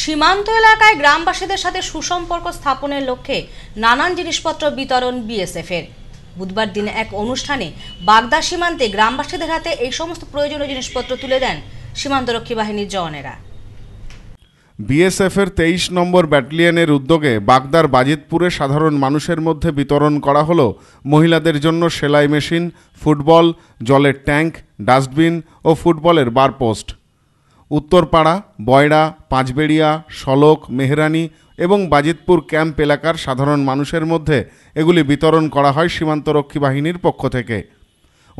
সীমান্ত এলাকায় গ্রামবাসীদের সাথে সুসম্পর্ক স্থাপনের লক্ষ্যে নানান জিনিসপত্র বিতরণ বিএসএফের বুধবার দিনে এক অনুষ্ঠানে বাগদা সীমান্তে গ্রামবাসীদের হাতে এই সমস্ত প্রয়োজনীয় জিনিসপত্র তুলে দেন সীমান্তরক্ষী বাহিনীর জওয়ানেরা বিএসএফের তেইশ নম্বর ব্যাটালিয়নের উদ্যোগে বাগদার বাজিতপুরে সাধারণ মানুষের মধ্যে বিতরণ করা হলো মহিলাদের জন্য সেলাই মেশিন ফুটবল জলের ট্যাঙ্ক ডাস্টবিন ও ফুটবলের বারপোস্ট উত্তরপাড়া বয়ড়া পাঁচবেড়িয়া সলক মেহরানি এবং বাজিতপুর ক্যাম্প এলাকার সাধারণ মানুষের মধ্যে এগুলি বিতরণ করা হয় সীমান্তরক্ষী বাহিনীর পক্ষ থেকে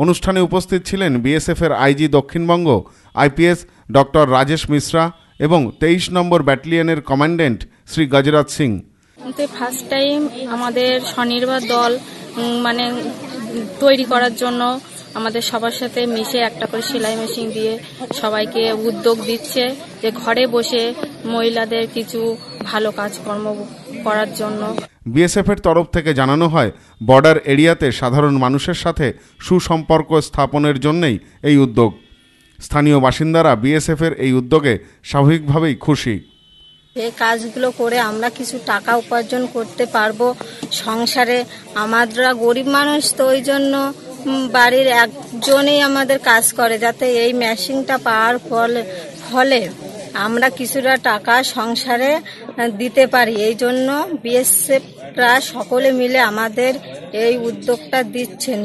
অনুষ্ঠানে উপস্থিত ছিলেন বিএসএফের IG Dakshinbanga IPS doctor Rajesh Mishra এবং তেইশ নম্বর ব্যাটালিয়নের commandant Shri Gajraj Singh first time আমাদের স্বনির্ভর দল মানে তৈরি করার জন্য আমাদের সবার সাথে মিশে একটা করে সেলাই মেশিন দিয়ে সবাইকে উদ্যোগ দিচ্ছে যে ঘরে বসে মহিলাদের কিছু ভালো কাজকর্ম করার জন্য বিএসএফের তরফ থেকে জানানো হয় বর্ডার এরিয়াতে সাধারণ মানুষের সাথে সুসম্পর্ক স্থাপনের জন্যই এই উদ্যোগ স্থানীয় বাসিন্দারা বিএসএফের এই উদ্যোগে স্বাভাবিকভাবেই খুশি এই কাজগুলো করে আমরা কিছু টাকা উপার্জন করতে পারবো সংসারে আমরা গরিব মানুষ তো ওই জন্য বাড়ির একজনেই আমাদের কাজ করে যাতে এই মেশিনটা পাওয়ার ফলে ফলে আমরা কিছুটা টাকা সংসারে দিতে পারি এই জন্য বিএসএফরা সকলে মিলে আমাদের এই উদ্যোগটা দিচ্ছেন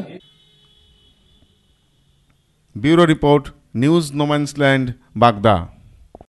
ব্যুরো রিপোর্ট নিউজ নোম্যান্সল্যান্ড বাগদা